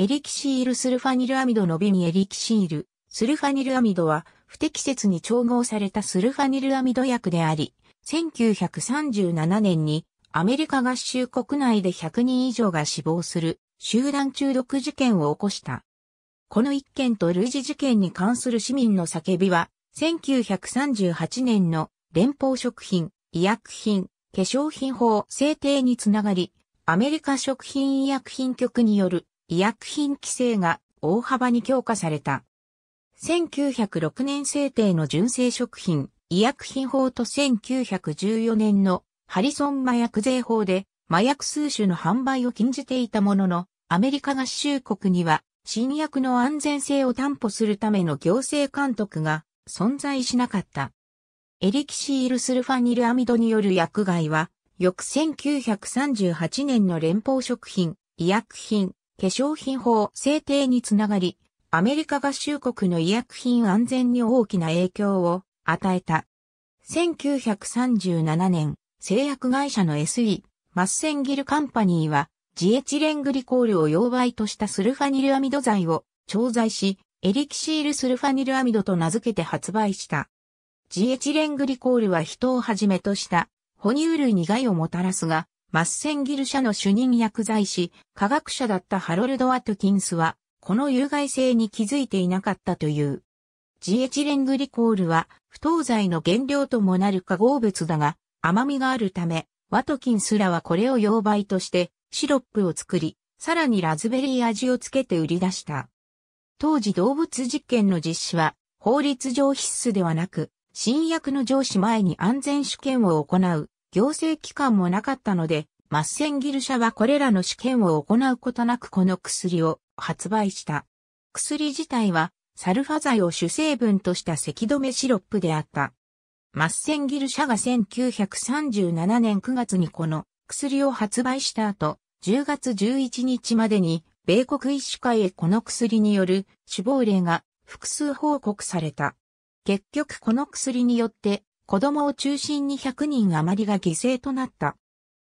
エリキシールスルファニルアミドの美にエリキシール、スルファニルアミドは不適切に調合されたスルファニルアミド薬であり、1937年にアメリカ合衆国内で100人以上が死亡する集団中毒事件を起こした。この一件と類似事件に関する市民の叫びは、1938年の連邦食品、医薬品、化粧品法制定につながり、アメリカ食品医薬品局による医薬品規制が大幅に強化された。1906年制定の純正食品、医薬品法と1914年のハリソン麻薬税法で麻薬数種の販売を禁じていたものの、アメリカ合衆国には新薬の安全性を担保するための行政監督が存在しなかった。エリキシールスルファニルアミドによる薬害は、翌1938年の連邦食品、医薬品、化粧品法制定につながり、アメリカ合衆国の医薬品安全に大きな影響を与えた。1937年、製薬会社の SE、マッセンギルカンパニーは、ジエチレングリコールを溶媒としたスルファニルアミド剤を調剤し、エリキシールスルファニルアミドと名付けて発売した。ジエチレングリコールは人をはじめとした哺乳類に害をもたらすが、マッセンギル社の主任薬剤師、科学者だったハロルド・アトキンスは、この有害性に気づいていなかったという。ジエチレングリコールは、不当剤の原料ともなる化合物だが、甘みがあるため、ワトキンスらはこれを溶媒として、シロップを作り、さらにラズベリー味をつけて売り出した。当時動物実験の実施は、法律上必須ではなく、新薬の上司前に安全試験を行う行政機関もなかったので、マッセンギル社はこれらの試験を行うことなくこの薬を発売した。薬自体はサルファ剤を主成分とした咳止めシロップであった。マッセンギル社が1937年9月にこの薬を発売した後、10月11日までに米国医師会へこの薬による死亡例が複数報告された。結局この薬によって子供を中心に100人余りが犠牲となった。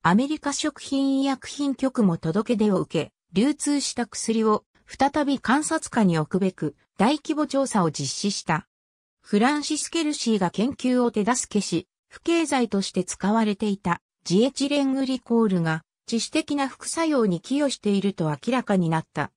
アメリカ食品医薬品局も届け出を受け、流通した薬を再び観察下に置くべく大規模調査を実施した。フランシス・ケルシーが研究を手助けし、不経済として使われていたジエチレングリコールが致死的な副作用に寄与していると明らかになった。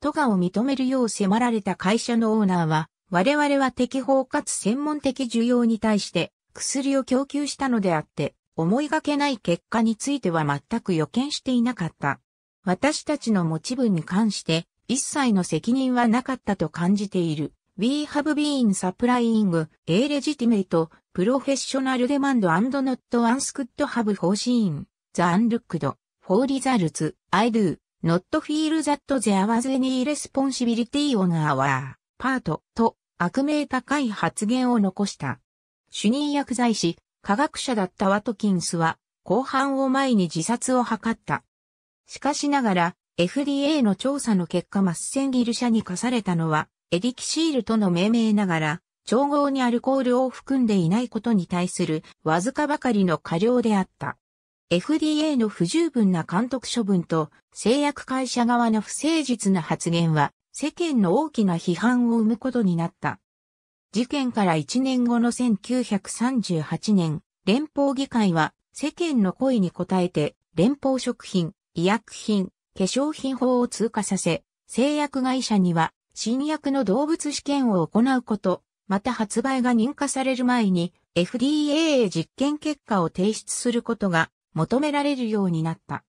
都がを認めるよう迫られた会社のオーナーは我々は適法かつ専門的需要に対して薬を供給したのであって、思いがけない結果については全く予見していなかった。私たちの持ち分に関して一切の責任はなかったと感じている。We have been supplying a legitimate professional demand and not u n s could have foreseen the unlooked for results I do not feel that there was any responsibility on our part と悪名高い発言を残した。主任薬剤師、科学者だったワトキンスは、後半を前に自殺を図った。しかしながら、FDA の調査の結果マッセンギル社に課されたのは、エリキシールとの命名ながら、調合にアルコールを含んでいないことに対するわずかばかりの過料であった。FDA の不十分な監督処分と製薬会社側の不誠実な発言は世間の大きな批判を生むことになった。事件から1年後の1938年、連邦議会は世間の声に応えて連邦食品、医薬品、化粧品法を通過させ、製薬会社には新薬の動物試験を行うこと、また発売が認可される前に FDA へ実験結果を提出することが求められるようになった。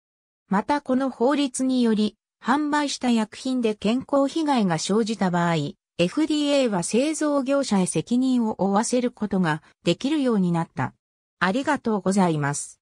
またこの法律により販売した薬品で健康被害が生じた場合、FDA は製造業者へ責任を負わせることができるようになった。ありがとうございます。